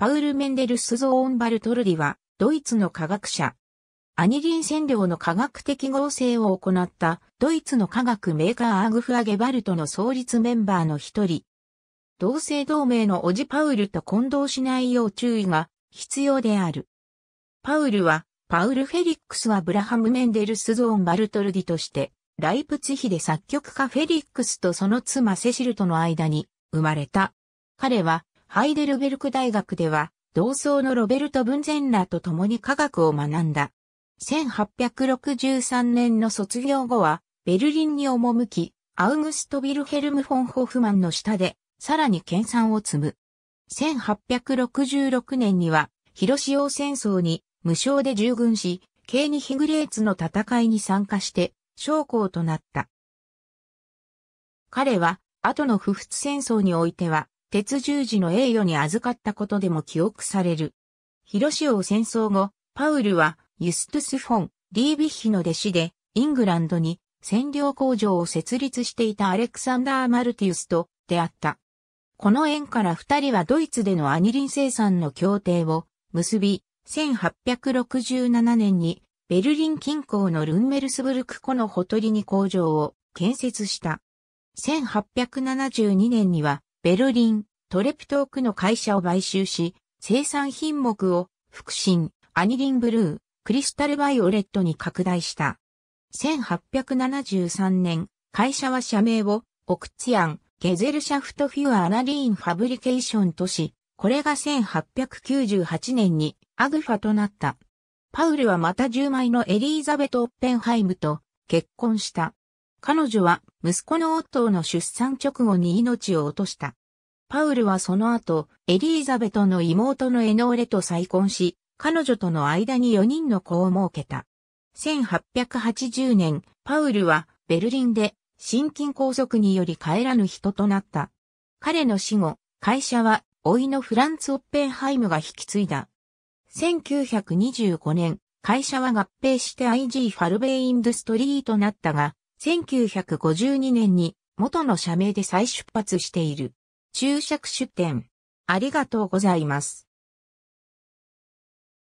パウル・メンデルス・ゾーンバルトルディは、ドイツの科学者。アニリン染料の科学的合成を行ったドイツの科学メーカーアーグフアゲバルトの創立メンバーの一人。同姓同名のオジパウルと混同しないよう注意が必要である。パウルは、パウル・フェリックスはブラハム・メンデルス・ゾーン・バルトルディとして、ライプツヒで作曲家フェリックスとその妻セシルとの間に生まれた。彼はハイデルベルク大学では、同窓のロベルト・ブンゼンラーと共に科学を学んだ。1863年の卒業後は、ベルリンに赴き、アウグスト・ビルヘルム・フォン・ホフマンの下で、さらに研鑽を積む。1866年には、広潮戦争に無償で従軍し、ケーニヒグレーツの戦いに参加して、将校となった。彼は、後の不仏戦争においては、鉄十字の栄誉に預かったことでも記憶される。広潮戦争後、パウルはユストゥス・フォン、リービッヒの弟子で、イングランドに占領工場を設立していたアレクサンダー・マルティウスと出会った。この縁から二人はドイツでのアニリン生産の協定を結び、1867年にベルリン近郊のルンメルスブルク湖のほとりに工場を建設した。1872年にはベルリン、トレプトークの会社を買収し、生産品目を、福神、アニリンブルー、クリスタルバイオレットに拡大した。1873年、会社は社名を、オクツヤン、ゲゼルシャフトフュアアナリーンファブリケーションとし、これが1898年にアグファとなった。パウルはまた10枚のエリーザベト・オッペンハイムと結婚した。彼女は息子のオットーの出産直後に命を落とした。パウルはその後、エリーザベトの妹のエノーレと再婚し、彼女との間に4人の子を設けた。1880年、パウルはベルリンで心筋拘束により帰らぬ人となった。彼の死後、会社は、老いのフランツ・オッペンハイムが引き継いだ。1925年、会社は合併して IG ファルベイインドストリーとなったが、1952年に元の社名で再出発している。注釈出典。ありがとうございます。